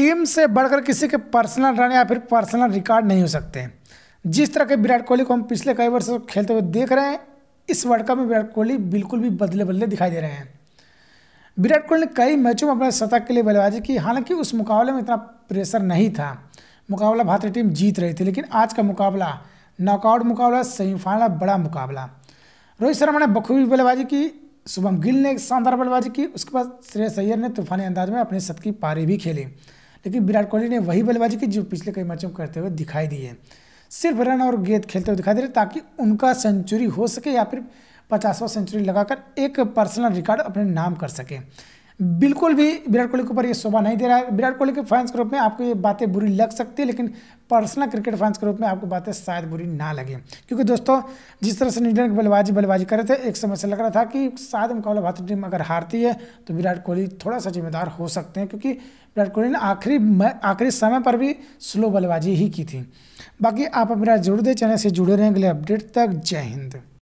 team से बढ़कर किसी के पर्सनल रन या फिर पर्सनल रिकॉर्ड नहीं हो सकते हैं जिस तरह के विराट कोहली को हम पिछले कई वर्षों खेलते हुए देख रहे हैं इस वर्ल्ड कप में विराट कोहली बिल्कुल भी बदले बदले दिखाई दे रहे हैं विराट कोहली ने कई मैचों में अपने शतक के लिए बल्लेबाजी की हालांकि उस मुकाबले में इतना प्रेशर नहीं था मुकाबला भारतीय टीम जीत रही थी लेकिन आज का मुकाबला नॉकआउट मुकाबला सेमीफाइनल बड़ा मुकाबला रोहित शर्मा ने बखूबी बल्लेबाजी की शुभम गिल ने एक शानदार बल्लेबाजी की उसके बाद श्रेयस अय्यर ने तूफानी अंदाज में अपने शत की पारी भी खेली लेकिन विराट कोहली ने वही बल्लेबाजी की जो पिछले कई मैचों में करते हुए दिखाई दी है सिर्फ रन और गेंद खेलते हुए दिखाई दे रहे ताकि उनका सेंचुरी हो सके या फिर पचासवा सेंचुरी लगाकर एक पर्सनल रिकॉर्ड अपने नाम कर सके बिल्कुल भी विराट कोहली के ऊपर ये शोभा नहीं दे रहा है विराट कोहली के फैंस के रूप में आपको ये बातें बुरी लग सकती है लेकिन पर्सनल क्रिकेट फैंस के रूप में आपको बातें शायद बुरी ना लगे क्योंकि दोस्तों जिस तरह से न्यूजीलैंड बल्लेबाजी बल्लेबाजी कर रहे थे एक समय से लग रहा था कि शायद मुकाबला भारतीय टीम अगर हारती है तो विराट कोहली थोड़ा सा जिम्मेदार हो सकते हैं क्योंकि विराट कोहली ने आखिरी आखिरी समय पर भी स्लो बल्लेबाजी ही की थी बाकी आप अपना जरूर दें चैनल से जुड़े रहें अगले अपडेट तक जय हिंद